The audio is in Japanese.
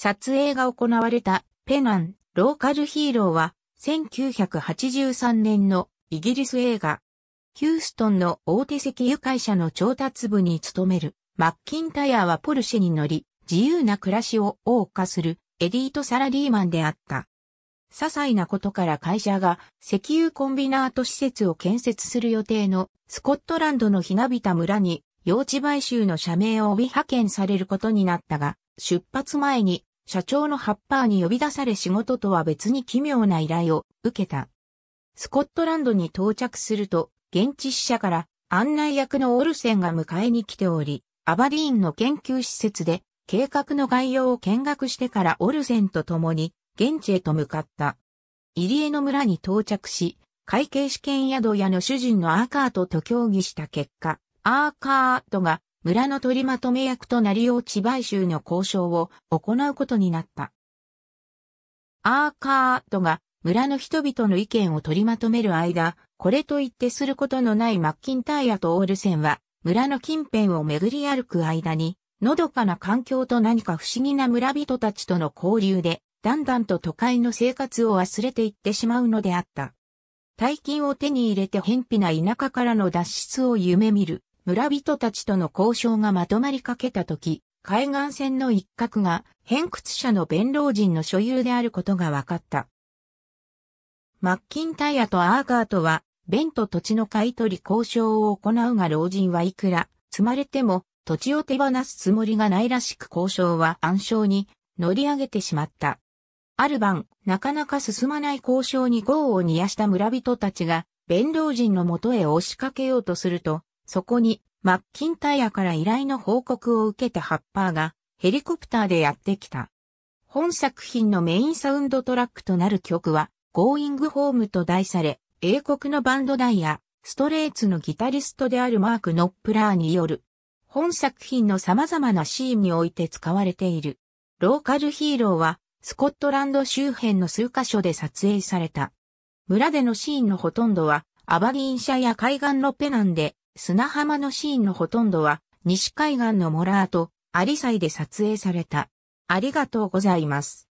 撮影が行われたペナン、ローカルヒーローは、1983年のイギリス映画。ヒューストンの大手石油会社の調達部に勤めるマッキンタイヤはポルシェに乗り、自由な暮らしを謳歌するエリートサラリーマンであった。些細なことから会社が石油コンビナート施設を建設する予定のスコットランドのひなびた村に用地買収の社名を帯派遣されることになったが、出発前に社長のハッパーに呼び出され仕事とは別に奇妙な依頼を受けた。スコットランドに到着すると、現地支社から案内役のオルセンが迎えに来ており、アバディーンの研究施設で計画の概要を見学してからオルセンと共に現地へと向かった。入江の村に到着し、会計試験宿屋の主人のアーカートと協議した結果、アーカートが村の取りまとめ役となり用地買収の交渉を行うことになった。アーカーとが村の人々の意見を取りまとめる間、これと言ってすることのないマッキンタイヤとオールセンは、村の近辺を巡り歩く間に、のどかな環境と何か不思議な村人たちとの交流で、だんだんと都会の生活を忘れていってしまうのであった。大金を手に入れて偏僻な田舎からの脱出を夢見る村人たちとの交渉がまとまりかけた時、海岸線の一角が偏屈者の弁老人の所有であることが分かった。マッキンタイヤとアーガートは、弁と土地の買い取り交渉を行うが老人はいくら積まれても土地を手放すつもりがないらしく交渉は暗礁に乗り上げてしまった。ある晩、なかなか進まない交渉に業を煮やした村人たちが、弁老人のもとへ押しかけようとすると、そこに、マッキンタイヤから依頼の報告を受けたハッパーが、ヘリコプターでやってきた。本作品のメインサウンドトラックとなる曲は、Going Home と題され、英国のバンドダイヤ、ストレーツのギタリストであるマーク・ノップラーによる、本作品の様々なシーンにおいて使われている。ローカルヒーローは、スコットランド周辺の数カ所で撮影された。村でのシーンのほとんどは、アバディン社や海岸のペナンで砂浜のシーンのほとんどは、西海岸のモラーと、アリサイで撮影された。ありがとうございます。